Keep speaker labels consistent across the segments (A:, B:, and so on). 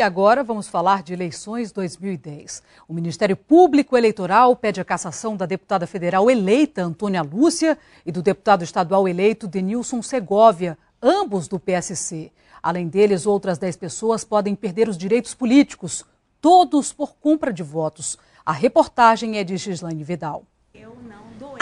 A: E agora vamos falar de eleições 2010. O Ministério Público Eleitoral pede a cassação da deputada federal eleita Antônia Lúcia e do deputado estadual eleito Denilson Segovia, ambos do PSC. Além deles, outras 10 pessoas podem perder os direitos políticos, todos por compra de votos. A reportagem é de Gislaine Vidal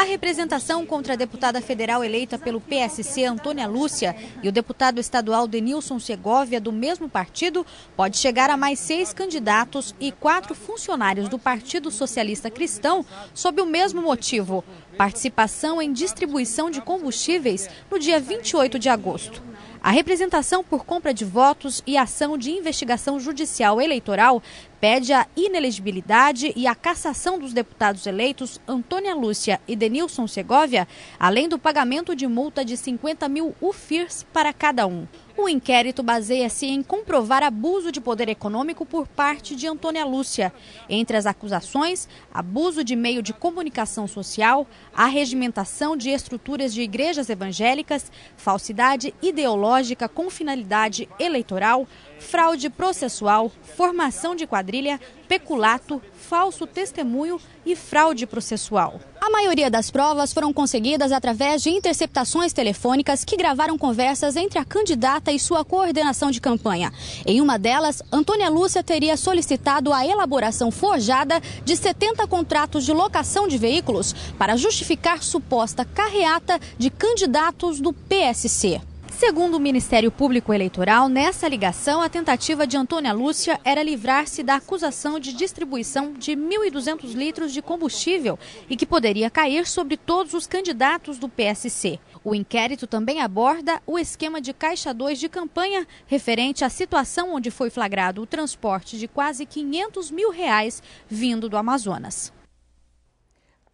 A: representação contra a
B: deputada federal eleita pelo PSC, Antônia Lúcia, e o deputado estadual Denilson Segovia, do mesmo partido, pode chegar a mais seis candidatos e quatro funcionários do Partido Socialista Cristão sob o mesmo motivo: participação em distribuição de combustíveis no dia 28 de agosto. A representação por compra de votos e ação de investigação judicial eleitoral pede a inelegibilidade e a cassação dos deputados eleitos Antônia Lúcia e Denilson Segovia, além do pagamento de multa de 50 mil UFIRs para cada um. O inquérito baseia-se em comprovar abuso de poder econômico por parte de Antônia Lúcia. Entre as acusações, abuso de meio de comunicação social, arregimentação de estruturas de igrejas evangélicas, falsidade ideológica com finalidade eleitoral, fraude processual, formação de quadrilha, peculato, falso testemunho e fraude processual. A maioria das provas foram conseguidas através de interceptações telefônicas que gravaram conversas entre a candidata e sua coordenação de campanha. Em uma delas, Antônia Lúcia teria solicitado a elaboração forjada de 70 contratos de locação de veículos para justificar suposta carreata de candidatos do PSC. Segundo o Ministério Público Eleitoral, nessa ligação, a tentativa de Antônia Lúcia era livrar-se da acusação de distribuição de 1.200 litros de combustível e que poderia cair sobre todos os candidatos do PSC. O inquérito também aborda o esquema de Caixa 2 de campanha, referente à situação onde foi flagrado o transporte de quase 500 mil reais vindo
A: do Amazonas.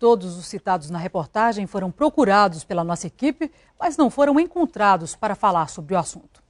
A: Todos os citados na reportagem foram procurados pela nossa equipe, mas não foram encontrados para falar sobre o assunto.